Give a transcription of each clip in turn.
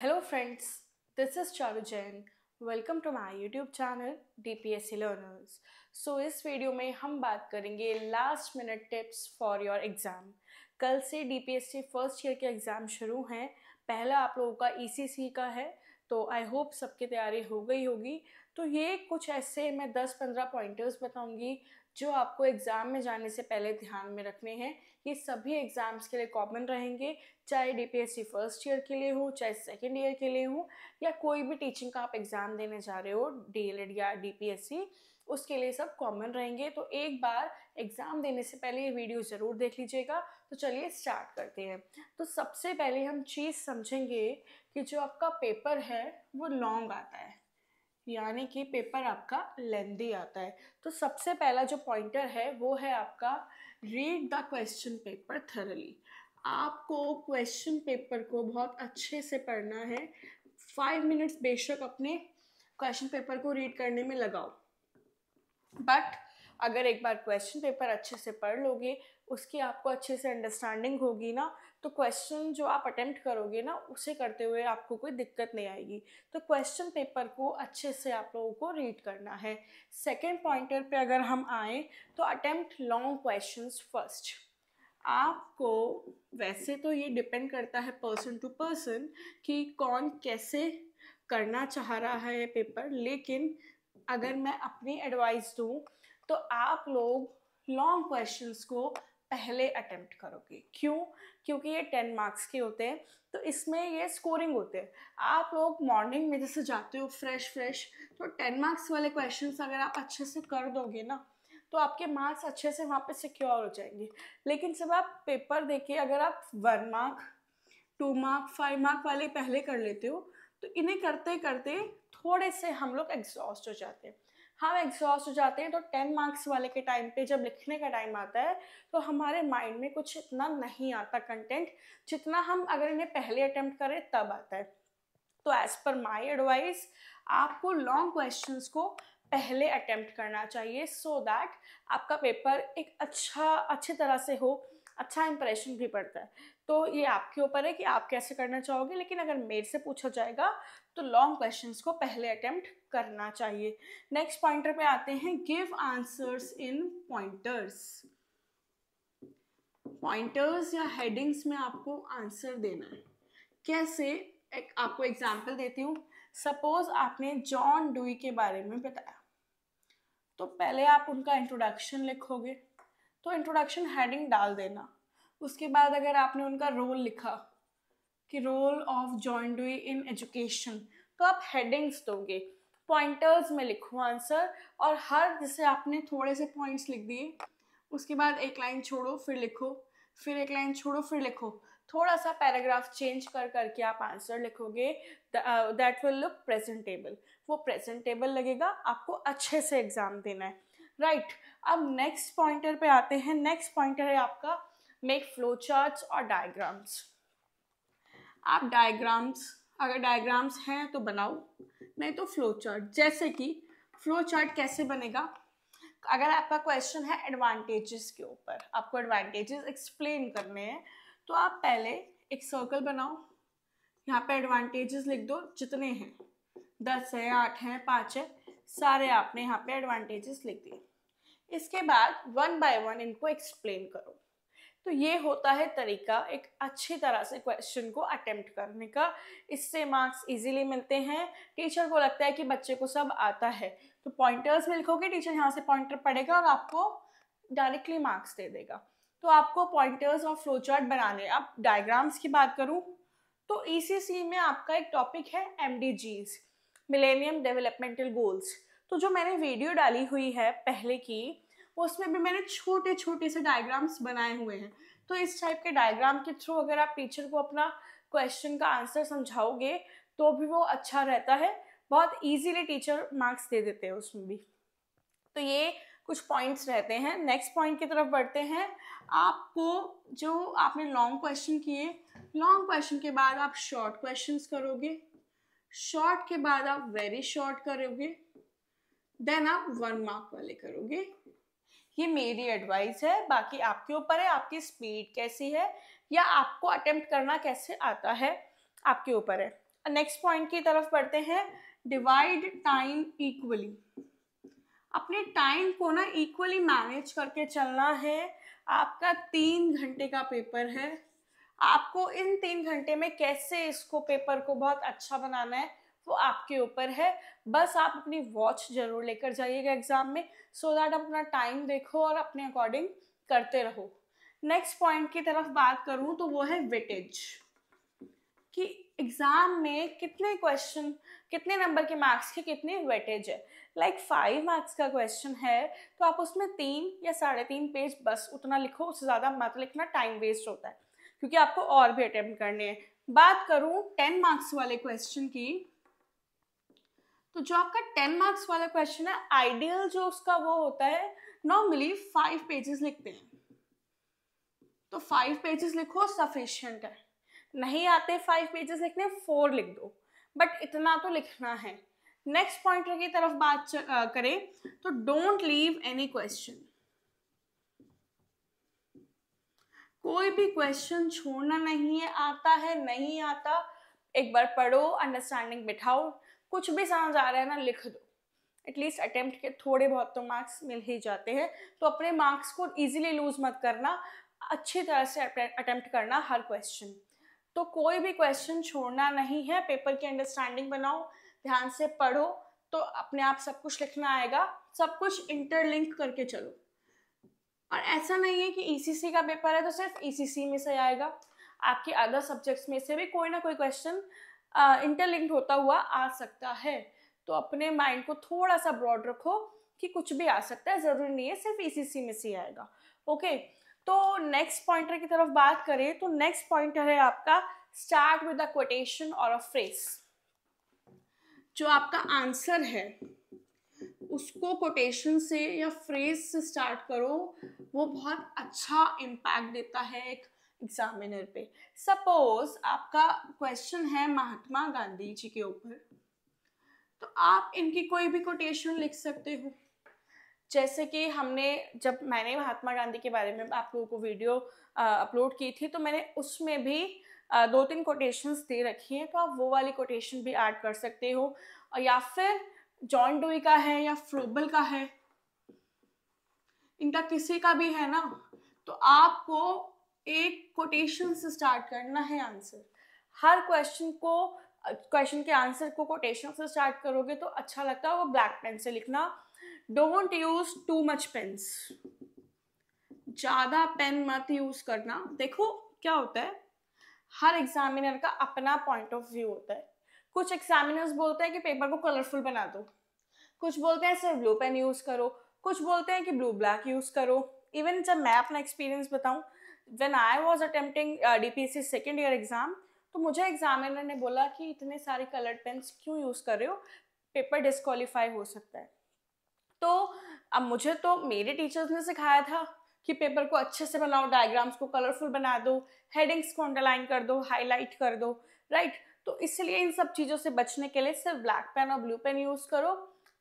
Hello friends, this is Charu Jain. Welcome to my YouTube channel DPSC learners so इस video में हम बात करेंगे last minute tips for your exam कल से डीपीएससी फर्स्ट ईयर के एग्ज़ाम शुरू हैं पहला आप लोगों का ईसीसी e का है तो आई होप सबकी तैयारी हो गई होगी तो ये कुछ ऐसे मैं 10-15 पॉइंटर्स बताऊंगी जो आपको एग्ज़ाम में जाने से पहले ध्यान में रखने हैं ये सभी एग्ज़ाम्स के लिए कॉमन रहेंगे चाहे डी फर्स्ट ईयर के लिए हो चाहे सेकेंड ईयर के लिए हो या कोई भी टीचिंग का आप एग्ज़ाम देने जा रहे हो डी e या डी उसके लिए सब कॉमन रहेंगे तो एक बार एग्ज़ाम देने से पहले ये वीडियो ज़रूर देख लीजिएगा तो चलिए स्टार्ट करते हैं तो सबसे पहले हम चीज़ समझेंगे कि जो आपका पेपर है वो लॉन्ग आता है यानी कि पेपर आपका लेंदी आता है तो सबसे पहला जो पॉइंटर है वो है आपका read the question paper thoroughly आपको क्वेश्चन पेपर को बहुत अच्छे से पढ़ना है फाइव मिनट्स बेशक अपने क्वेश्चन पेपर को रीड करने में लगाओ बट अगर एक बार क्वेश्चन पेपर अच्छे से पढ़ लोगे उसकी आपको अच्छे से अंडरस्टैंडिंग होगी ना तो क्वेश्चन जो आप अटेम्प्ट करोगे ना उसे करते हुए आपको कोई दिक्कत नहीं आएगी तो क्वेश्चन पेपर को अच्छे से आप लोगों को रीड करना है सेकेंड पॉइंटर पे अगर हम आए तो अटेम्प्ट लॉन्ग क्वेश्चन फर्स्ट आपको वैसे तो ये डिपेंड करता है पर्सन टू पर्सन कि कौन कैसे करना चाह रहा है ये पेपर लेकिन अगर मैं अपनी एडवाइस दूँ तो आप लोग लॉन्ग क्वेश्चंस को पहले अटेम्प्ट करोगे क्यों क्योंकि ये टेन मार्क्स के होते हैं तो इसमें ये स्कोरिंग होते हैं आप लोग मॉर्निंग में जैसे जाते हो फ्रेश फ्रेश तो टेन मार्क्स वाले क्वेश्चन अगर आप अच्छे से कर दोगे ना तो आपके मार्क्स अच्छे से वहाँ पे सिक्योर हो जाएंगे लेकिन जब आप पेपर देखिए अगर आप one mark two mark five mark वाले पहले कर लेते हो तो इन्हें करते करते थोड़े से हम लोग एग्जॉस्ट हो जाते हैं हम एग्जॉस्ट हो जाते हैं तो टेन मार्क्स वाले के टाइम पे जब लिखने का टाइम आता है तो हमारे माइंड में कुछ इतना नहीं आता कंटेंट जितना हम अगर इन्हें पहले अटैम्प्ट करें तब आता है तो एज़ पर माई एडवाइस आपको लॉन्ग क्वेश्चन को पहले अटैम्प्ट करना चाहिए सो so दैट आपका पेपर एक अच्छा अच्छी तरह से हो अच्छा इंप्रेशन भी पड़ता है तो ये आपके ऊपर है कि आप कैसे करना चाहोगे लेकिन अगर मेरे से पूछा जाएगा तो लॉन्ग क्वेश्चंस को पहले अटैम्प्ट करना चाहिए नेक्स्ट पॉइंटर पे आते हैं give answers in pointers pointers या हेडिंग्स में आपको आंसर देना है कैसे एक आपको एग्जाम्पल देती हूँ सपोज आपने जॉन डुई के बारे में बताया तो पहले आप उनका इंट्रोडक्शन लिखोगे तो इंट्रोडक्शन हेडिंग डाल देना उसके बाद अगर आपने उनका रोल लिखा कि role of John Dewey in education तो आप हेडिंग्स दोगे पॉइंटर्स में लिखूँ आंसर और हर जैसे आपने थोड़े से पॉइंट्स लिख दिए उसके बाद एक लाइन छोड़ो फिर लिखो फिर एक लाइन छोड़ो फिर लिखो थोड़ा सा पैराग्राफ चेंज कर करके आप आंसर लिखोगे दैट विल लुक प्रेजेंटेबल वो प्रेजेंटेबल लगेगा आपको अच्छे से एग्ज़ाम देना है राइट right. अब नेक्स्ट पॉइंटर पे आते हैं नेक्स्ट पॉइंटर है आपका मेक फ्लो चार्ट और डायग्राम्स आप डायग्राम्स अगर डायग्राम्स हैं तो बनाओ नहीं तो फ्लो चार्ट जैसे कि फ्लो चार्ट कैसे बनेगा अगर आपका क्वेश्चन है एडवांटेजेस के ऊपर आपको एडवांटेजेस एक्सप्लेन करने हैं तो आप पहले एक सर्कल बनाओ यहाँ पे एडवांटेजेस लिख दो जितने हैं दस है आठ है पाँच है सारे आपने यहाँ पे एडवांटेजेस लिख दिए इसके बाद वन बाय वन इनको एक्सप्लेन करो तो ये होता है तरीका एक अच्छी तरह से क्वेश्चन को अटेम्प्ट करने का इससे मार्क्स इजीली मिलते हैं टीचर को लगता है कि बच्चे को सब आता है तो पॉइंटर्स में लिखोगे टीचर यहाँ से पॉइंटर पड़ेगा और आपको डायरेक्टली मार्क्स दे देगा तो आपको पॉइंटर्स और फ्लो चार्ट बनाने अब डायग्राम्स की बात करूँ तो ई e में आपका एक टॉपिक है एम मिलेनियम डेवलपमेंटल गोल्स तो जो मैंने वीडियो डाली हुई है पहले की उसमें भी मैंने छोटे छोटे से डायग्राम्स बनाए हुए हैं तो इस टाइप के डायग्राम के थ्रू अगर आप टीचर को अपना क्वेश्चन का आंसर समझाओगे तो भी वो अच्छा रहता है बहुत ईजीली टीचर मार्क्स दे देते हैं उसमें भी तो ये कुछ पॉइंट्स रहते हैं नेक्स्ट पॉइंट की तरफ बढ़ते हैं आपको जो आपने लॉन्ग क्वेश्चन किए लॉन्ग क्वेश्चन के बाद आप शॉर्ट क्वेश्चंस करोगे शॉर्ट के बाद आप वेरी शॉर्ट करोगे देन आप वन मार्क वाले करोगे ये मेरी एडवाइस है बाकी आपके ऊपर है आपकी स्पीड कैसी है या आपको अटेम्प्ट करना कैसे आता है आपके ऊपर है नेक्स्ट पॉइंट की तरफ बढ़ते हैं डिवाइड टाइम इक्वली अपने टाइम को ना इक्वली मैनेज करके चलना है आपका तीन घंटे का पेपर है आपको इन तीन घंटे में कैसे इसको पेपर को बहुत अच्छा बनाना है वो आपके ऊपर है बस आप अपनी वॉच जरूर लेकर जाइएगा एग्ज़ाम में सो so दैट अपना टाइम देखो और अपने अकॉर्डिंग करते रहो नेक्स्ट पॉइंट की तरफ बात करूँ तो वो है वेटेज कि एग्ज़ाम में कितने क्वेश्चन कितने नंबर के मार्क्स के कितने वेटेज है लाइक फाइव मार्क्स का क्वेश्चन है तो आप उसमें तीन या साढ़े तीन पेज बस उतना लिखो उससे ज़्यादा मत लिखना टाइम वेस्ट होता है क्योंकि आपको और भी अटैम्प्ट करने हैं बात करूँ टेन मार्क्स वाले क्वेश्चन की तो जो आपका टेन मार्क्स वाला क्वेश्चन है आइडियल जो उसका वो होता है नॉर्मली फाइव पेजेस लिखते हैं तो फाइव पेजेस लिखो सफिशियंट है नहीं आते फाइव पेजेस लिखने फोर लिख दो बट इतना तो लिखना है नेक्स्ट पॉइंट की तरफ बात करें तो डोंट लीव एनी क्वेश्चन कोई भी क्वेश्चन छोड़ना नहीं है आता है नहीं आता एक बार पढ़ो अंडरस्टैंडिंग बिठाओ कुछ भी समझ आ रहा है ना लिख दो एटलीस्ट अटेम्प्ट के थोड़े बहुत तो मार्क्स मिल ही जाते हैं तो अपने मार्क्स को इजीली लूज मत करना अच्छी तरह से अटेम्प्ट करना हर क्वेश्चन तो कोई भी क्वेश्चन छोड़ना नहीं है पेपर की अंडरस्टैंडिंग बनाओ ध्यान से पढ़ो तो अपने आप सब कुछ लिखना आएगा सब कुछ इंटरलिंक करके चलो और ऐसा नहीं है कि ईसीसी e का पेपर है तो सिर्फ ईसीसी e में से आएगा आपके अदर सब्जेक्ट्स में से भी कोई ना कोई क्वेश्चन इंटरलिंक्ड होता हुआ आ सकता है तो अपने माइंड को थोड़ा सा ब्रॉड रखो कि कुछ भी आ सकता है ज़रूरी नहीं है सिर्फ ई e में से आएगा ओके तो नेक्स्ट पॉइंटर की तरफ बात करें तो नेक्स्ट पॉइंटर है आपका स्टार्ट विद अ कोटेशन और अ फ्रेज जो आपका आंसर है उसको कोटेशन से या फ्रेज से स्टार्ट करो वो बहुत अच्छा इम्पैक्ट देता है एक एग्जामिनर पे सपोज आपका क्वेश्चन है महात्मा गांधी जी के ऊपर तो आप इनकी कोई भी कोटेशन लिख सकते हो जैसे कि हमने जब मैंने महात्मा गांधी के बारे में आप लोगों को वीडियो अपलोड की थी तो मैंने उसमें भी आ, दो तीन कोटेशंस दे रखी हैं तो आप वो वाली कोटेशन भी ऐड कर सकते हो और या फिर जॉन डोई का है या फ्लोबल का है इनका किसी का भी है ना तो आपको एक कोटेशन से स्टार्ट करना है आंसर हर क्वेश्चन को क्वेश्चन के आंसर को कोटेशन से स्टार्ट करोगे तो अच्छा लगता है वो ब्लैक पेन से लिखना don't use too much pens ज़्यादा पेन मत यूज़ करना देखो क्या होता है हर एग्जामिनर का अपना पॉइंट ऑफ व्यू होता है कुछ एग्जामिनर्स बोलते हैं कि पेपर को कलरफुल बना दो कुछ बोलते हैं सिर्फ ब्लू पेन यूज़ करो कुछ बोलते हैं कि ब्लू ब्लैक यूज़ करो इवन जब मैं अपना एक्सपीरियंस बताऊं when I was attempting DPSC second year exam तो मुझे एग्जामिनर ने बोला कि इतने सारे कलर्ड पेन्स क्यों यूज़ कर रहे हो पेपर डिस्कालीफाई हो सकता है तो अब मुझे तो मेरे टीचर्स ने सिखाया था कि पेपर को अच्छे से बनाओ डायग्राम्स को कलरफुल बना दो हेडिंग्स को अंडरलाइन कर दो हाईलाइट कर दो राइट तो इसलिए इन सब चीज़ों से बचने के लिए सिर्फ ब्लैक पेन और ब्लू पेन यूज़ करो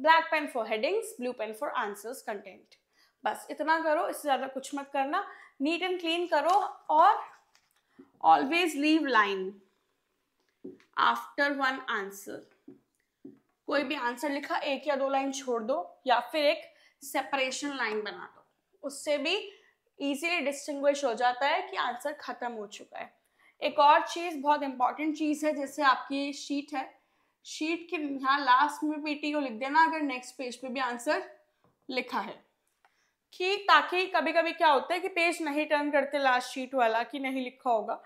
black pen for headings blue pen for answers content बस इतना करो इससे ज़्यादा कुछ मत करना नीट एंड क्लीन करो और always leave line after one answer कोई भी आंसर लिखा एक या दो लाइन छोड़ दो या फिर एक सेपरेशन लाइन बना दो उससे भी इजीली डिस्टिंग हो जाता है कि आंसर खत्म हो चुका है एक और चीज़ बहुत इंपॉर्टेंट चीज़ है जैसे आपकी शीट है शीट के यहाँ लास्ट में पीटी को लिख देना अगर नेक्स्ट पेज पे भी आंसर लिखा है कि ताकि कभी कभी क्या होता है कि पेज नहीं टर्न करते लास्ट शीट वाला कि नहीं लिखा होगा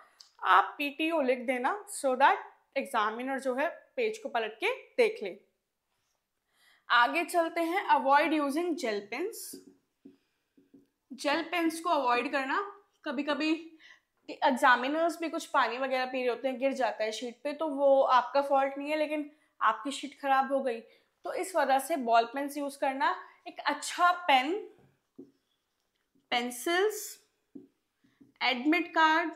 आप पीटीओ लिख देना सो दैट एग्जामिनर जो है पेज को पलट के देख ले आगे चलते हैं avoid using gel pens gel pens को अवॉइड करना कभी कभी एग्जामिनर्स भी कुछ पानी वगैरह पी रहे होते हैं गिर जाता है शीट पे तो वो आपका फॉल्ट नहीं है लेकिन आपकी शीट खराब हो गई तो इस वजह से बॉल पेन्स यूज़ करना एक अच्छा पेन pencils एडमिट कार्ड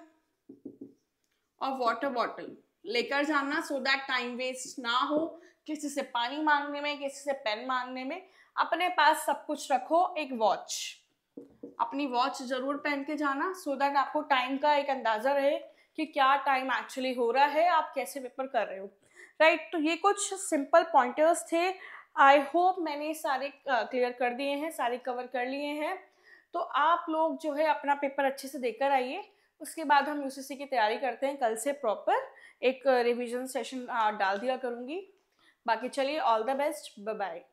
और वाटर बॉटल लेकर जाना सो दैट टाइम वेस्ट ना हो किसी से पानी मांगने में किसी से पेन मांगने में अपने पास सब कुछ रखो एक वॉच अपनी वॉच जरूर पहन के जाना सो so दैट आपको टाइम का एक अंदाज़ा रहे कि क्या टाइम एक्चुअली हो रहा है आप कैसे पेपर कर रहे हो राइट right, तो ये कुछ सिंपल पॉइंटर्स थे आई होप मैंने सारे क्लियर कर दिए हैं सारे कवर कर लिए हैं तो आप लोग जो है अपना पेपर अच्छे से देकर आइए उसके बाद हम यू की तैयारी करते हैं कल से प्रॉपर एक रिविजन सेशन डाल दिया करूँगी बाकी चलिए ऑल द बेस्ट बाय